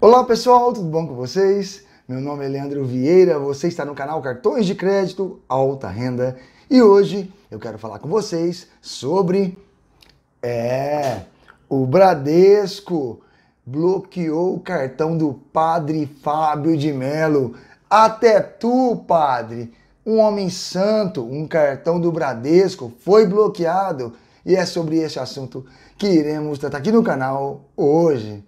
Olá pessoal, tudo bom com vocês? Meu nome é Leandro Vieira, você está no canal Cartões de Crédito Alta Renda e hoje eu quero falar com vocês sobre. É, o Bradesco bloqueou o cartão do padre Fábio de Melo. Até tu, padre, um homem santo, um cartão do Bradesco foi bloqueado. E é sobre esse assunto que iremos tratar aqui no canal hoje.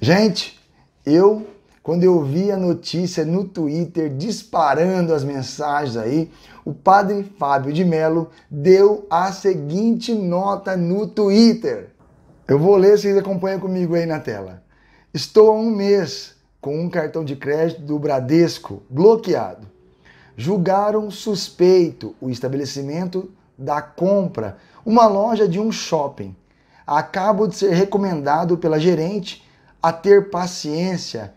Gente, eu quando eu vi a notícia no Twitter disparando as mensagens aí, o padre Fábio de Mello deu a seguinte nota no Twitter. Eu vou ler, vocês acompanham comigo aí na tela. Estou há um mês com um cartão de crédito do Bradesco bloqueado. Julgaram suspeito o estabelecimento da compra, uma loja de um shopping. Acabo de ser recomendado pela gerente a ter paciência,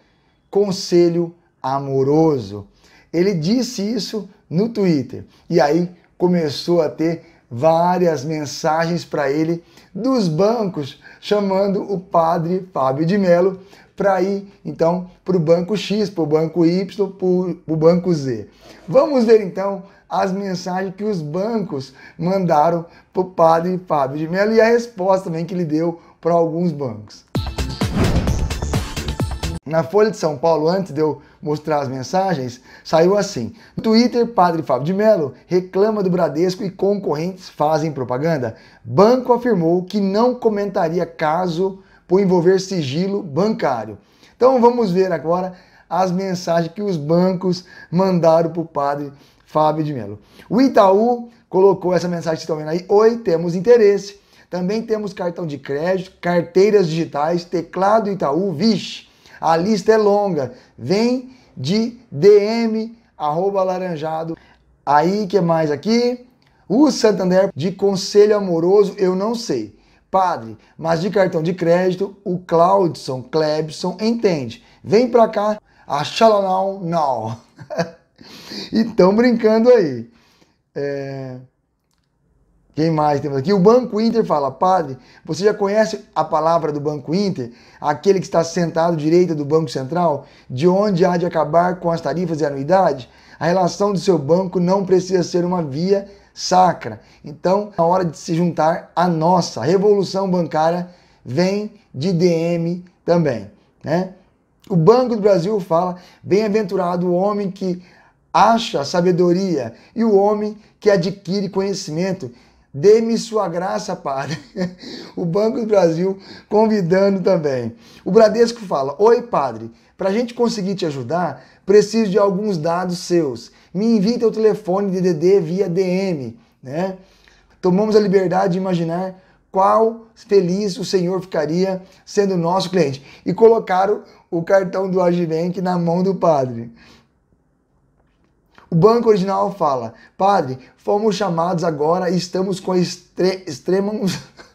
conselho amoroso. Ele disse isso no Twitter. E aí começou a ter várias mensagens para ele dos bancos, chamando o padre Fábio de Mello para ir então para o banco X, para o banco Y, para o banco Z. Vamos ver então as mensagens que os bancos mandaram para o padre Fábio de Mello e a resposta também que ele deu para alguns bancos. Na Folha de São Paulo, antes de eu mostrar as mensagens, saiu assim: no Twitter, padre Fábio de Mello reclama do Bradesco e concorrentes fazem propaganda. Banco afirmou que não comentaria caso por envolver sigilo bancário. Então vamos ver agora as mensagens que os bancos mandaram para o padre Fábio de Mello. O Itaú colocou essa mensagem que estão vendo aí: Oi, temos interesse. Também temos cartão de crédito, carteiras digitais, teclado Itaú, vixe a lista é longa. Vem de DM arroba laranjado. Aí que mais aqui? O Santander de conselho amoroso, eu não sei. Padre, mas de cartão de crédito, o Claudson Klebson entende. Vem pra cá, a não. e tão brincando aí. É... Quem mais temos aqui? O Banco Inter fala: Padre, você já conhece a palavra do Banco Inter? Aquele que está sentado à direita do Banco Central, de onde há de acabar com as tarifas e anuidade? A relação do seu banco não precisa ser uma via sacra. Então, a hora de se juntar à nossa, a revolução bancária vem de DM também. Né? O Banco do Brasil fala: Bem-aventurado o homem que acha sabedoria e o homem que adquire conhecimento Dê-me sua graça, Padre. o Banco do Brasil convidando também. O Bradesco fala: Oi, Padre, para a gente conseguir te ajudar, preciso de alguns dados seus. Me invita o telefone de DD via DM. Né? Tomamos a liberdade de imaginar qual feliz o Senhor ficaria sendo nosso cliente. E colocaram o cartão do Agibank na mão do Padre. O banco original fala: Padre, fomos chamados agora e estamos com extre extrema.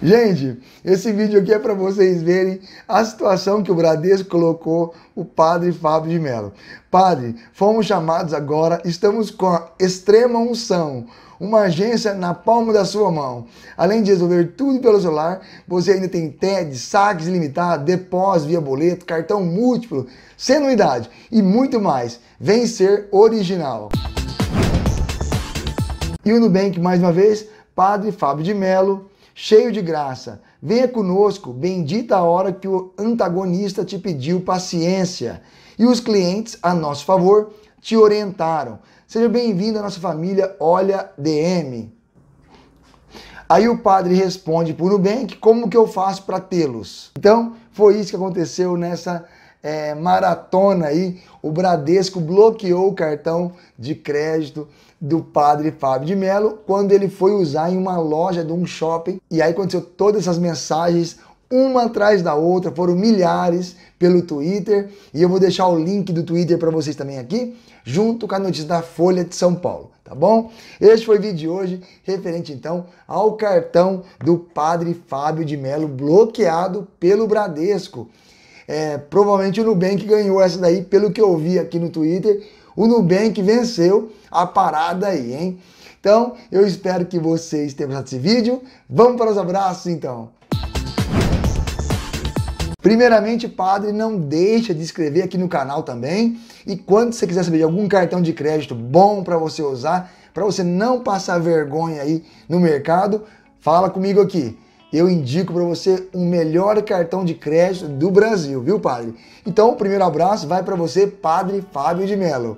Gente, esse vídeo aqui é para vocês verem a situação que o Bradesco colocou o padre Fábio de Mello. Padre, fomos chamados agora, estamos com a extrema unção uma agência na palma da sua mão. Além de resolver tudo pelo celular, você ainda tem TED, saques ilimitados, depósito via boleto, cartão múltiplo, senuidade e muito mais. Vem ser original. E o Nubank, mais uma vez, Padre Fábio de Melo, cheio de graça. Venha conosco, bendita a hora que o antagonista te pediu paciência. E os clientes, a nosso favor, te orientaram. Seja bem-vindo à nossa família Olha DM. Aí o padre responde por Nubank, como que eu faço para tê-los? Então, foi isso que aconteceu nessa é, maratona aí, o Bradesco bloqueou o cartão de crédito do padre Fábio de Mello quando ele foi usar em uma loja de um shopping. E aí aconteceu todas essas mensagens, uma atrás da outra, foram milhares pelo Twitter. E eu vou deixar o link do Twitter para vocês também aqui, junto com a notícia da Folha de São Paulo, tá bom? Este foi o vídeo de hoje, referente então ao cartão do padre Fábio de Mello bloqueado pelo Bradesco. É, provavelmente o Nubank ganhou essa daí, pelo que eu vi aqui no Twitter. O Nubank venceu a parada aí, hein? Então, eu espero que vocês tenham gostado desse vídeo. Vamos para os abraços, então. Primeiramente, padre, não deixa de inscrever aqui no canal também. E quando você quiser saber de algum cartão de crédito bom para você usar, para você não passar vergonha aí no mercado, fala comigo aqui eu indico para você o melhor cartão de crédito do Brasil, viu, padre? Então, o primeiro abraço vai para você, padre Fábio de Mello.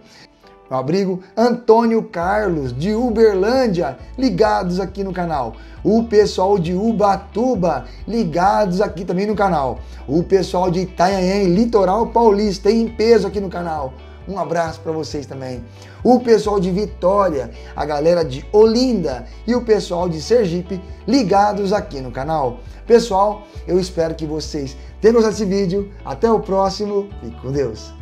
Meu abrigo, Antônio Carlos, de Uberlândia, ligados aqui no canal. O pessoal de Ubatuba, ligados aqui também no canal. O pessoal de Itanhaém, litoral paulista, em peso aqui no canal um abraço para vocês também. O pessoal de Vitória, a galera de Olinda e o pessoal de Sergipe ligados aqui no canal. Pessoal, eu espero que vocês tenham gostado desse vídeo. Até o próximo. Fique com Deus.